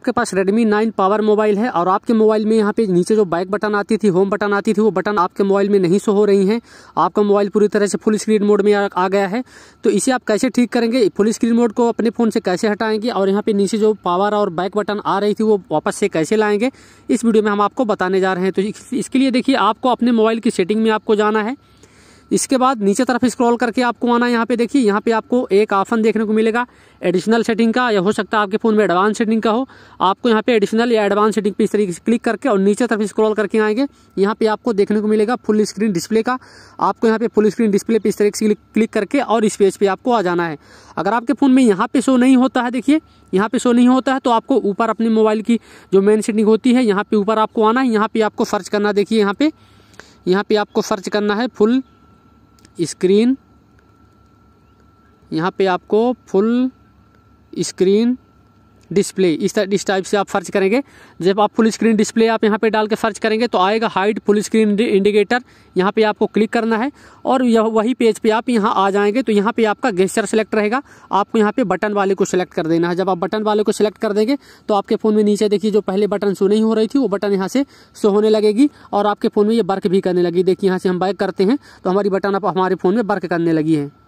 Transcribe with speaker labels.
Speaker 1: आपके पास Redmi 9 power mobile है और आपके मोबाइल में यहाँ पे नीचे जो बैक बटन आती थी होम बटन आती थी वो बटन आपके मोबाइल में नहीं शो हो रही हैं आपका मोबाइल पूरी तरह से फुल स्क्रीन मोड में आ गया है तो इसे आप कैसे ठीक करेंगे फुल स्क्रीन मोड को अपने फ़ोन से कैसे हटाएंगे और यहाँ पे नीचे जो पावर और बैक बटन आ रही थी वो वापस से कैसे लाएंगे इस वीडियो में हम आपको बताने जा रहे हैं तो इसके लिए देखिए आपको अपने मोबाइल की सेटिंग में आपको जाना है इसके बाद नीचे तरफ स्क्रॉल करके आपको आना है यहाँ पे देखिए यहाँ पे आपको एक ऑप्शन देखने को मिलेगा एडिशनल सेटिंग का या हो सकता है आपके फ़ोन में एडवांस सेटिंग का हो आपको यहाँ पे एडिशनल या एडवांस सेटिंग पे इस तरीके से क्लिक करके और नीचे तरफ स्क्रॉल करके आएंगे यहाँ पे आपको देखने को मिलेगा फुल स्क्रीन डिस्प्ले का आपको यहाँ पे फुल स्क्रीन डिस्प्ले पे इस तरीके से क्लिक करके और इस पेज पर आपको आ जाना है अगर आपके फ़ोन में यहाँ पे शो नहीं होता है देखिए यहाँ पे शो नहीं होता है तो आपको ऊपर अपने मोबाइल की जो मेन सेटिंग होती है यहाँ पे ऊपर आपको आना है यहाँ पे आपको सर्च करना देखिए यहाँ पे यहाँ पे आपको सर्च करना है फुल स्क्रीन यहाँ पे आपको फुल स्क्रीन डिस्प्ले इस तरह इस टाइप से आप सर्च करेंगे जब आप फुल स्क्रीन डिस्प्ले आप यहाँ पे डाल के सर्च करेंगे तो आएगा हाइड फुल स्क्रीन इंडिकेटर यहाँ पे आपको क्लिक करना है और यह वही पेज पे आप यहाँ आ जाएंगे तो यहाँ पे आपका गेस्चर सेलेक्ट रहेगा आपको यहाँ पे बटन वाले को सिलेक्ट कर देना है जब आप बटन वाले को सिलेक्ट कर देंगे तो आपके फ़ोन में नीचे देखिए जो पहले बटन शो नहीं हो रही थी वो बटन यहाँ से शो होने लगेगी और आपके फ़ोन में ये वर्क भी करने लगी देखिए यहाँ से हम बैक करते हैं तो हमारी बटन आप हमारे फ़ोन में वर्क करने लगी है